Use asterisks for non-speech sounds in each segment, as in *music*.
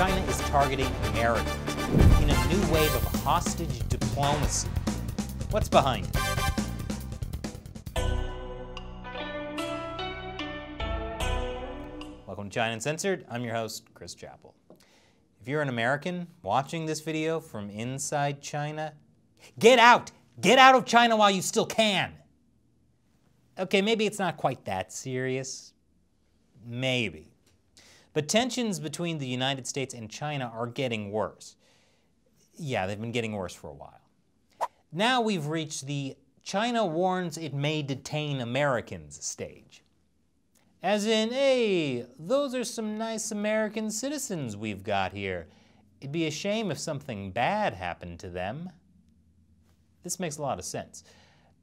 China is targeting Americans in a new wave of hostage diplomacy. What's behind it? Welcome to China Uncensored. I'm your host, Chris Chappell. If you're an American watching this video from inside China, get out! Get out of China while you still can! Okay, maybe it's not quite that serious. Maybe. But tensions between the United States and China are getting worse. Yeah, they've been getting worse for a while. Now we've reached the China warns it may detain Americans stage. As in, hey, those are some nice American citizens we've got here. It'd be a shame if something bad happened to them. This makes a lot of sense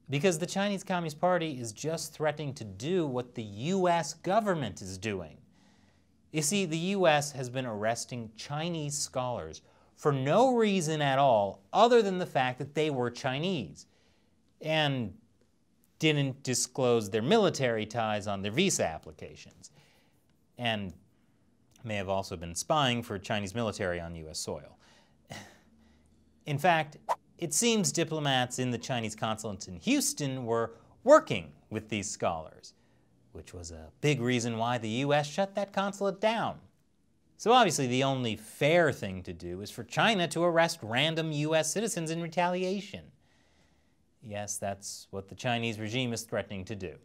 because the Chinese Communist Party is just threatening to do what the US government is doing you see, the U.S. has been arresting Chinese scholars for no reason at all other than the fact that they were Chinese and didn't disclose their military ties on their visa applications, and may have also been spying for Chinese military on U.S. soil. *laughs* in fact, it seems diplomats in the Chinese consulate in Houston were working with these scholars which was a big reason why the U.S. shut that consulate down. So, obviously, the only fair thing to do is for China to arrest random U.S. citizens in retaliation. Yes, that's what the Chinese regime is threatening to do.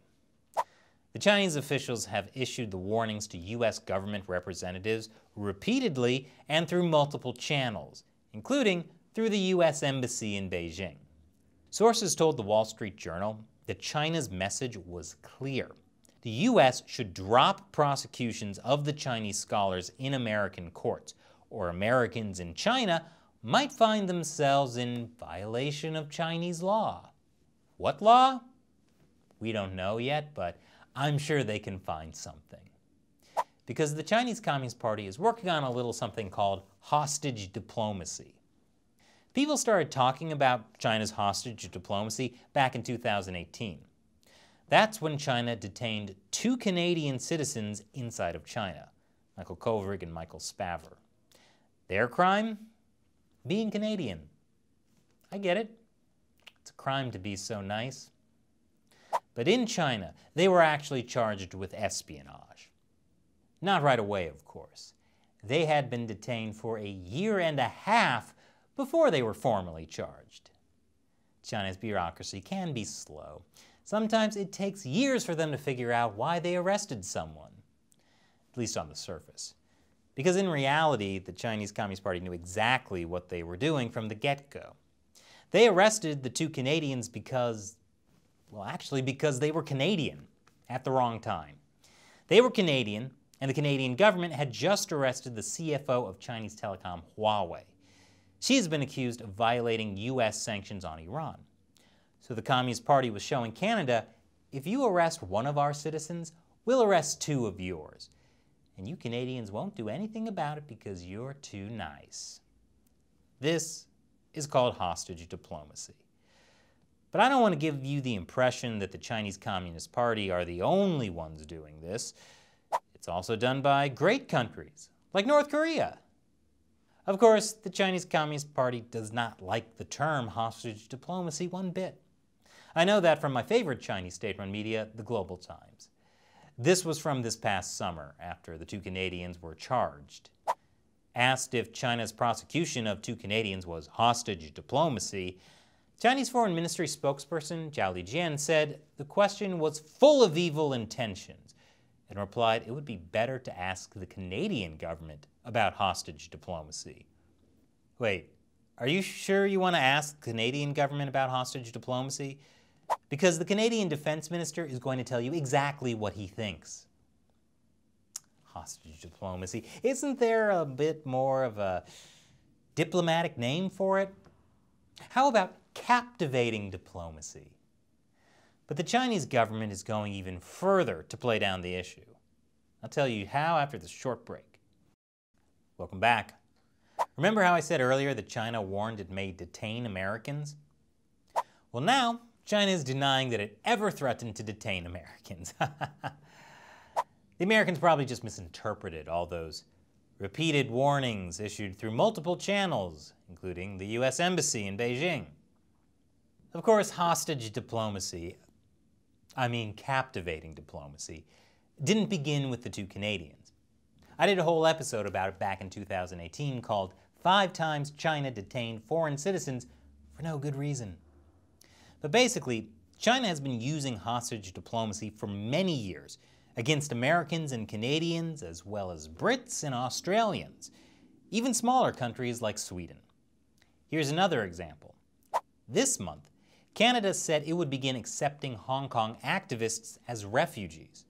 The Chinese officials have issued the warnings to U.S. government representatives repeatedly and through multiple channels, including through the U.S. Embassy in Beijing. Sources told the Wall Street Journal that China's message was clear the U.S. should drop prosecutions of the Chinese scholars in American courts, or Americans in China might find themselves in violation of Chinese law. What law? We don't know yet, but I'm sure they can find something. Because the Chinese Communist Party is working on a little something called hostage diplomacy. People started talking about China's hostage diplomacy back in 2018. That's when China detained two Canadian citizens inside of China, Michael Kovrig and Michael Spaver. Their crime? Being Canadian. I get it. It's a crime to be so nice. But in China, they were actually charged with espionage. Not right away, of course. They had been detained for a year and a half before they were formally charged. China's bureaucracy can be slow, Sometimes it takes years for them to figure out why they arrested someone, at least on the surface. Because in reality, the Chinese Communist Party knew exactly what they were doing from the get go. They arrested the two Canadians because, well, actually, because they were Canadian at the wrong time. They were Canadian, and the Canadian government had just arrested the CFO of Chinese telecom Huawei. She has been accused of violating U.S. sanctions on Iran. So the Communist Party was showing Canada, if you arrest one of our citizens, we'll arrest two of yours. And you Canadians won't do anything about it because you're too nice. This is called hostage diplomacy. But I don't want to give you the impression that the Chinese Communist Party are the only ones doing this. It's also done by great countries, like North Korea. Of course, the Chinese Communist Party does not like the term hostage diplomacy one bit. I know that from my favorite Chinese state-run media, the Global Times. This was from this past summer, after the two Canadians were charged. Asked if China's prosecution of two Canadians was hostage diplomacy, Chinese Foreign Ministry spokesperson Zhao Lijian said the question was full of evil intentions and replied it would be better to ask the Canadian government about hostage diplomacy. Wait, are you sure you want to ask the Canadian government about hostage diplomacy? because the Canadian defense minister is going to tell you exactly what he thinks. Hostage diplomacy. Isn't there a bit more of a diplomatic name for it? How about captivating diplomacy? But the Chinese government is going even further to play down the issue. I'll tell you how after this short break. Welcome back. Remember how I said earlier that China warned it may detain Americans? Well, now China is denying that it ever threatened to detain Americans. *laughs* the Americans probably just misinterpreted all those repeated warnings issued through multiple channels, including the U.S. Embassy in Beijing. Of course, hostage diplomacy, I mean captivating diplomacy, didn't begin with the two Canadians. I did a whole episode about it back in 2018 called Five Times China Detained Foreign Citizens for No Good Reason. But basically, China has been using hostage diplomacy for many years against Americans and Canadians, as well as Brits and Australians, even smaller countries like Sweden. Here's another example. This month, Canada said it would begin accepting Hong Kong activists as refugees.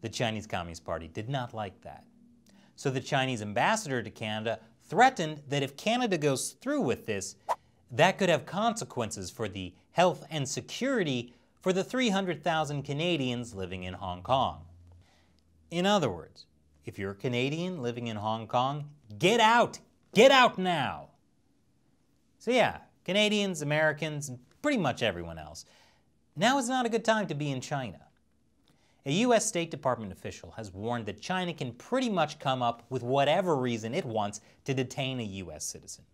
The Chinese Communist Party did not like that. So the Chinese ambassador to Canada threatened that if Canada goes through with this, that could have consequences for the health and security for the 300,000 Canadians living in Hong Kong. In other words, if you're a Canadian living in Hong Kong, get out! Get out now! So, yeah, Canadians, Americans, pretty much everyone else. Now is not a good time to be in China. A U.S. State Department official has warned that China can pretty much come up with whatever reason it wants to detain a U.S. citizen.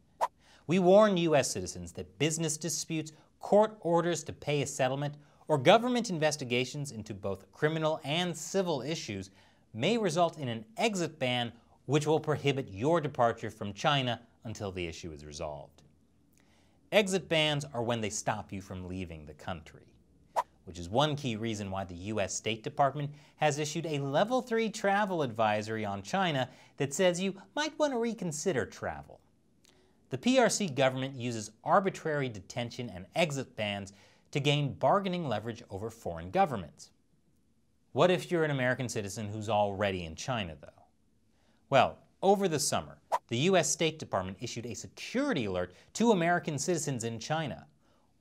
We warn U.S. citizens that business disputes, court orders to pay a settlement, or government investigations into both criminal and civil issues may result in an exit ban which will prohibit your departure from China until the issue is resolved. Exit bans are when they stop you from leaving the country, which is one key reason why the U.S. State Department has issued a level 3 travel advisory on China that says you might want to reconsider travel. The PRC government uses arbitrary detention and exit bans to gain bargaining leverage over foreign governments. What if you're an American citizen who's already in China, though? Well, over the summer, the U.S. State Department issued a security alert to American citizens in China,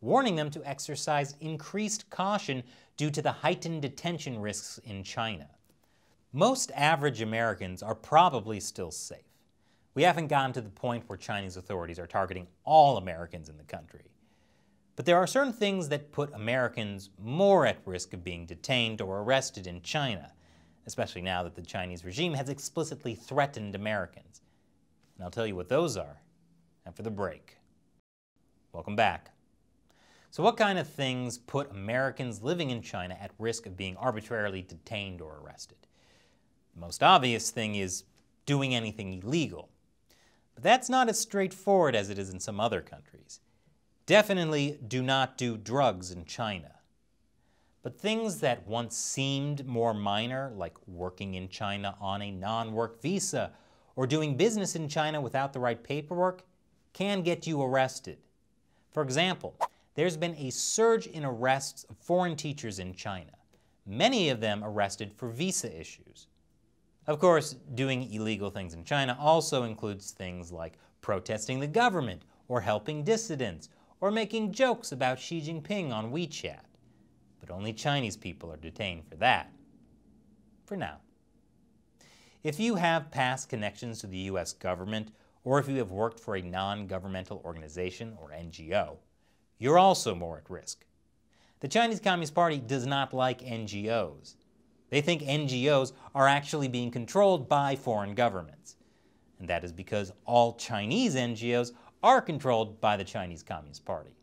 warning them to exercise increased caution due to the heightened detention risks in China. Most average Americans are probably still safe. We haven't gotten to the point where Chinese authorities are targeting all Americans in the country. But there are certain things that put Americans more at risk of being detained or arrested in China, especially now that the Chinese regime has explicitly threatened Americans. And I'll tell you what those are after the break. Welcome back. So, what kind of things put Americans living in China at risk of being arbitrarily detained or arrested? The most obvious thing is doing anything illegal. But that's not as straightforward as it is in some other countries. Definitely do not do drugs in China. But things that once seemed more minor, like working in China on a non work visa or doing business in China without the right paperwork, can get you arrested. For example, there's been a surge in arrests of foreign teachers in China, many of them arrested for visa issues. Of course, doing illegal things in China also includes things like protesting the government, or helping dissidents, or making jokes about Xi Jinping on WeChat. But only Chinese people are detained for that. For now. If you have past connections to the U.S. government, or if you have worked for a non-governmental organization, or NGO, you're also more at risk. The Chinese Communist Party does not like NGOs. They think NGOs are actually being controlled by foreign governments. And that is because all Chinese NGOs are controlled by the Chinese Communist Party.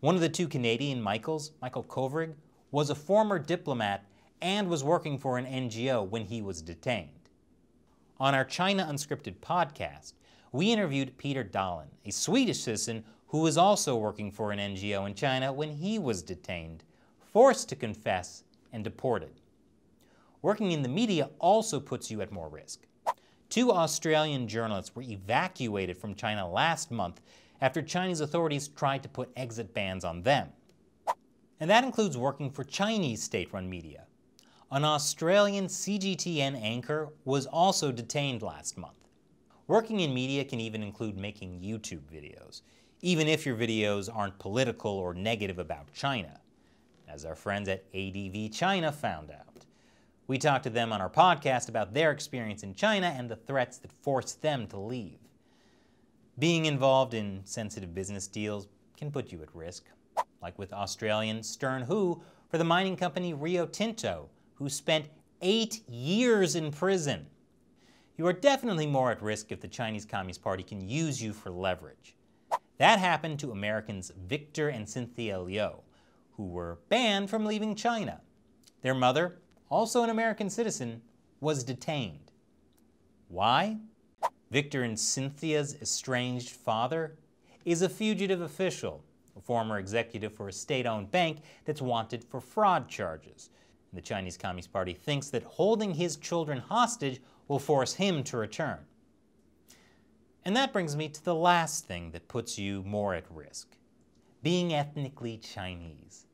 One of the two Canadian Michaels, Michael Kovrig, was a former diplomat and was working for an NGO when he was detained. On our China Unscripted podcast, we interviewed Peter Dahlin, a Swedish citizen who was also working for an NGO in China when he was detained, forced to confess, and deported working in the media also puts you at more risk. Two Australian journalists were evacuated from China last month after Chinese authorities tried to put exit bans on them. And that includes working for Chinese state-run media. An Australian CGTN anchor was also detained last month. Working in media can even include making YouTube videos, even if your videos aren't political or negative about China, as our friends at ADV China found out. We talked to them on our podcast about their experience in China and the threats that forced them to leave. Being involved in sensitive business deals can put you at risk, like with Australian Stern Who for the mining company Rio Tinto, who spent eight years in prison. You are definitely more at risk if the Chinese Communist Party can use you for leverage. That happened to Americans Victor and Cynthia Liu, who were banned from leaving China. Their mother, also an American citizen, was detained. Why? Victor and Cynthia's estranged father is a fugitive official, a former executive for a state-owned bank that's wanted for fraud charges. the Chinese Communist Party thinks that holding his children hostage will force him to return. And that brings me to the last thing that puts you more at risk, being ethnically Chinese.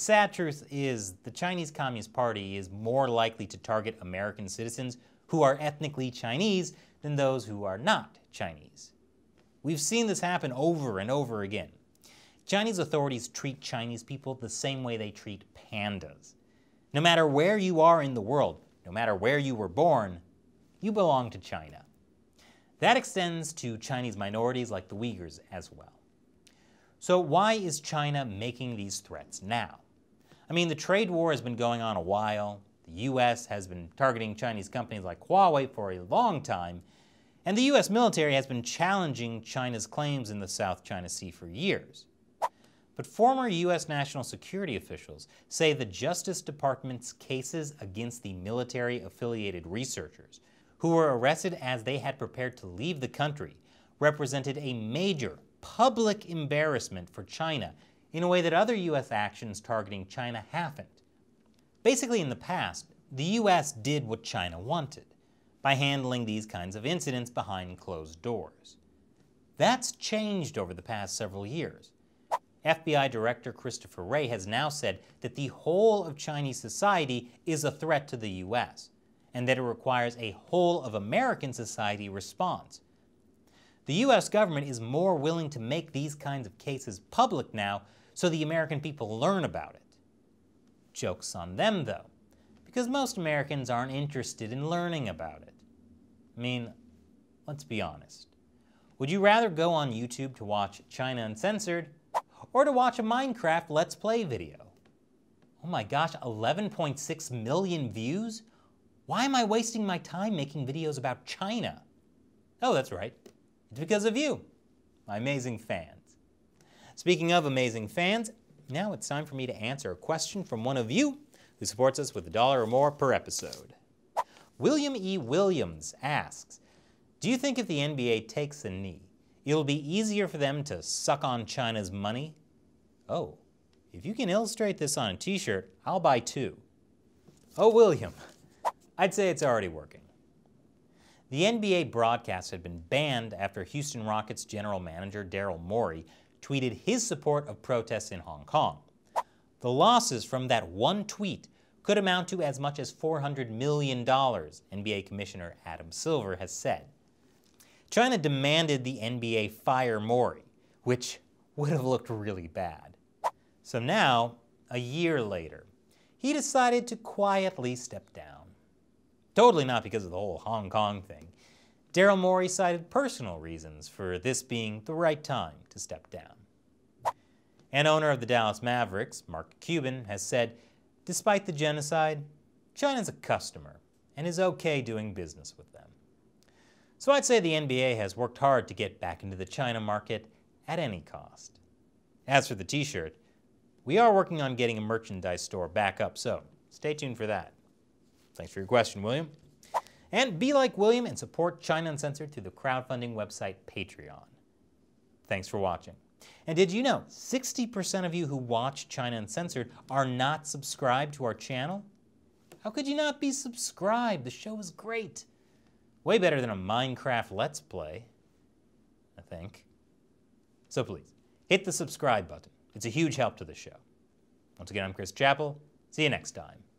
The sad truth is the Chinese Communist Party is more likely to target American citizens who are ethnically Chinese than those who are not Chinese. We've seen this happen over and over again. Chinese authorities treat Chinese people the same way they treat pandas. No matter where you are in the world, no matter where you were born, you belong to China. That extends to Chinese minorities like the Uyghurs as well. So why is China making these threats now? I mean, the trade war has been going on a while. The U.S. has been targeting Chinese companies like Huawei for a long time, and the U.S. military has been challenging China's claims in the South China Sea for years. But former U.S. national security officials say the Justice Department's cases against the military affiliated researchers who were arrested as they had prepared to leave the country represented a major public embarrassment for China in a way that other U.S. actions targeting China haven't. Basically, in the past, the U.S. did what China wanted by handling these kinds of incidents behind closed doors. That's changed over the past several years. FBI Director Christopher Wray has now said that the whole of Chinese society is a threat to the U.S., and that it requires a whole of American society response. The U.S. government is more willing to make these kinds of cases public now so the American people learn about it. Joke's on them, though, because most Americans aren't interested in learning about it. I mean, let's be honest. Would you rather go on YouTube to watch China Uncensored or to watch a Minecraft Let's Play video? Oh my gosh, 11.6 million views? Why am I wasting my time making videos about China? Oh, that's right. It's because of you, my amazing fan. Speaking of amazing fans, now it's time for me to answer a question from one of you who supports us with a dollar or more per episode. William E. Williams asks, do you think if the NBA takes a knee, it'll be easier for them to suck on China's money? Oh, if you can illustrate this on a t-shirt, I'll buy two. Oh, William, I'd say it's already working. The NBA broadcast had been banned after Houston Rockets general manager Daryl Morey tweeted his support of protests in Hong Kong. The losses from that one tweet could amount to as much as $400 million, NBA Commissioner Adam Silver has said. China demanded the NBA fire Mori, which would have looked really bad. So now, a year later, he decided to quietly step down. Totally not because of the whole Hong Kong thing. Daryl Morey cited personal reasons for this being the right time to step down. An owner of the Dallas Mavericks, Mark Cuban, has said, despite the genocide, China's a customer and is okay doing business with them. So I'd say the NBA has worked hard to get back into the China market at any cost. As for the t-shirt, we are working on getting a merchandise store back up, so stay tuned for that. Thanks for your question, William. And be like William and support China Uncensored through the crowdfunding website Patreon. Thanks for watching. And did you know 60% of you who watch China Uncensored are not subscribed to our channel? How could you not be subscribed? The show is great. Way better than a Minecraft Let's Play, I think. So please, hit the subscribe button. It's a huge help to the show. Once again, I'm Chris Chappell. See you next time.